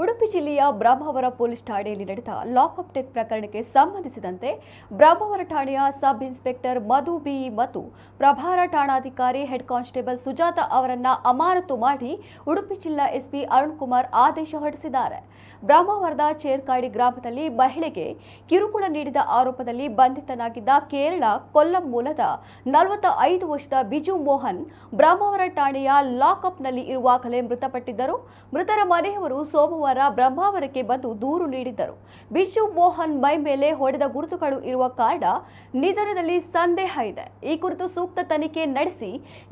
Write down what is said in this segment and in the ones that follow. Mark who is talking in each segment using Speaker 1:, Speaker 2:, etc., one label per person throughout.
Speaker 1: ಉಡುಪಿ ಜಿಲ್ಲೆಯ ಬ್ರಹ್ಮಾವರ ಪೊಲೀಸ್ ಠಾಣೆಯಲ್ಲಿ ನಡೆದ ಲಾಕಪ್ ಡೆತ್ ಪ್ರಕರಣಕ್ಕೆ ಸಂಬಂಧಿಸಿದಂತೆ ಬ್ರಹ್ಮಾವರ ಠಾಣೆಯ ಸಬ್ ಇನ್ಸ್ಪೆಕ್ಟರ್ ಮಧು ಬಿ ಮತ್ತು ಪ್ರಭಾರ ಠಾಣಾಧಿಕಾರಿ ಹೆಡ್ ಕಾನ್ಸ್ಟೇಬಲ್ ಸುಜಾತ ಅವರನ್ನ ಅಮಾನತು ಮಾಡಿ ಉಡುಪಿ ಜಿಲ್ಲಾ ಎಸ್ಪಿ ಅರುಣ್ ಕುಮಾರ್ ಆದೇಶ ಹೊರಡಿಸಿದ್ದಾರೆ ಬ್ರಹ್ಮಾವರದ ಚೇರ್ಕಾಡಿ ಗ್ರಾಮದಲ್ಲಿ ಮಹಿಳೆಗೆ ಕಿರುಕುಳ ನೀಡಿದ ಆರೋಪದಲ್ಲಿ ಬಂಧಿತನಾಗಿದ್ದ ಕೇರಳ ಕೊಲ್ಲಂ ಮೂಲದ ನಲವತ್ತ ಐದು ವರ್ಷದ ಬಿಜು ಮೋಹನ್ ಬ್ರಹ್ಮಾವರ ಠಾಣೆಯ ಲಾಕಪ್ನಲ್ಲಿ ಇರುವಾಗಲೇ ಮೃತಪಟ್ಟಿದ್ದರು ಮೃತರ ಮನೆಯವರು ಸೋಮವಾರ ಸೋಮವಾರ ಬ್ರಹ್ಮಾವರಕ್ಕೆ ಬಂದು ದೂರು ನೀಡಿದ್ದರು ಬಿಜು ಮೋಹನ್ ಮೈ ಮೇಲೆ ಹೊಡೆದ ಗುರುತುಗಳು ಇರುವ ಕಾರಣ ನಿಧನದಲ್ಲಿ ಸಂದೇಹ ಇದೆ ಈ ಕುರಿತು ಸೂಕ್ತ ತನಿಖೆ ನಡೆಸಿ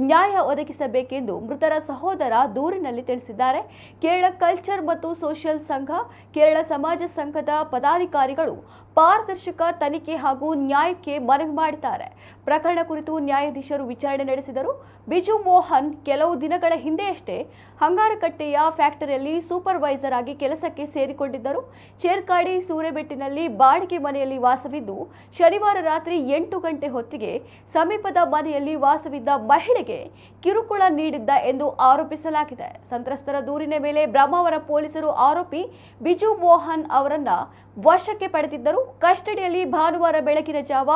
Speaker 1: ನ್ಯಾಯ ಒದಗಿಸಬೇಕೆಂದು ಮೃತರ ಸಹೋದರ ದೂರಿನಲ್ಲಿ ತಿಳಿಸಿದ್ದಾರೆ ಕೇರಳ ಕಲ್ಚರ್ ಮತ್ತು ಸೋಷಿಯಲ್ ಸಂಘ ಕೇರಳ ಸಮಾಜ ಸಂಘದ ಪದಾಧಿಕಾರಿಗಳು ಪಾರದರ್ಶಕ ತನಿಖೆ ಹಾಗೂ ನ್ಯಾಯಕ್ಕೆ ಮನವಿ ಮಾಡಿದ್ದಾರೆ ಪ್ರಕರಣ ಕುರಿತು ನ್ಯಾಯಾಧೀಶರು ವಿಚಾರಣೆ ನಡೆಸಿದರು ಬಿಜು ಮೋಹನ್ ಕೆಲವು ದಿನಗಳ ಹಿಂದೆಯಷ್ಟೇ ಹಂಗಾರಕಟ್ಟೆಯ ಫ್ಯಾಕ್ಟರಿಯಲ್ಲಿ ಸೂಪರ್ವೈಸರ್ ಆಗಿ ಕೆಲಸಕ್ಕೆ ಸೇರಿಕೊಂಡಿದ್ದರು ಚೇರ್ಕಾಡಿ ಸೂರೆಬೆಟ್ಟಿನಲ್ಲಿ ಬಾಡಿಗೆ ಮನೆಯಲ್ಲಿ ವಾಸವಿದ್ದು ಶನಿವಾರ ರಾತ್ರಿ ಎಂಟು ಗಂಟೆ ಹೊತ್ತಿಗೆ ಸಮೀಪದ ಮನೆಯಲ್ಲಿ ವಾಸವಿದ್ದ ಮಹಿಳೆಗೆ ಕಿರುಕುಳ ನೀಡಿದ್ದ ಎಂದು ಆರೋಪಿಸಲಾಗಿದೆ ಸಂತ್ರಸ್ತರ ದೂರಿನ ಮೇಲೆ ಬ್ರಹ್ಮಾವರ ಪೊಲೀಸರು ಆರೋಪಿ ಬಿಜು ಮೋಹನ್ ಅವರನ್ನ ವಶಕ್ಕೆ ಪಡೆದಿದ್ದರು ಕಸ್ಟಡಿಯಲ್ಲಿ ಭಾನುವಾರ ಬೆಳಕಿನ ಜಾವ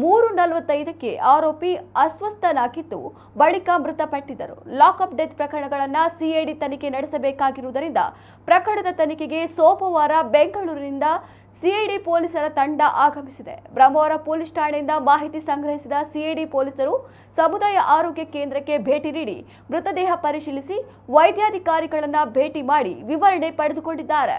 Speaker 1: ಮೂರು ನಲವತ್ತೈದಕ್ಕೆ ಆರೋಪಿ ಅಸ್ವಸ್ಥನಾಗಿದ್ದು ಬಳಿಕ ಮೃತಪಟ್ಟಿದ್ದರು ಲಾಕ್ಅಪ್ ಡೆತ್ ಪ್ರಕರಣಗಳನ್ನು ಸಿಐಡಿ ತನಿಖೆ ನಡೆಸಬೇಕಾಗಿರುವುದರಿಂದ ಪ್ರಕರಣದ ತನಿಖೆಗೆ ಸೋಮವಾರ ಬೆಂಗಳೂರಿನಿಂದ ಸಿಐಡಿ ಪೊಲೀಸರ ತಂಡ ಆಗಮಿಸಿದೆ ಬ್ರಹ್ಮವರ ಪೊಲೀಸ್ ಠಾಣೆಯಿಂದ ಮಾಹಿತಿ ಸಂಗ್ರಹಿಸಿದ ಸಿಐಡಿ ಪೊಲೀಸರು ಸಮುದಾಯ ಆರೋಗ್ಯ ಕೇಂದ್ರಕ್ಕೆ ಭೇಟಿ ನೀಡಿ ಮೃತದೇಹ ಪರಿಶೀಲಿಸಿ ವೈದ್ಯಾಧಿಕಾರಿಗಳನ್ನು ಭೇಟಿ ಮಾಡಿ ವಿವರಣೆ ಪಡೆದುಕೊಂಡಿದ್ದಾರೆ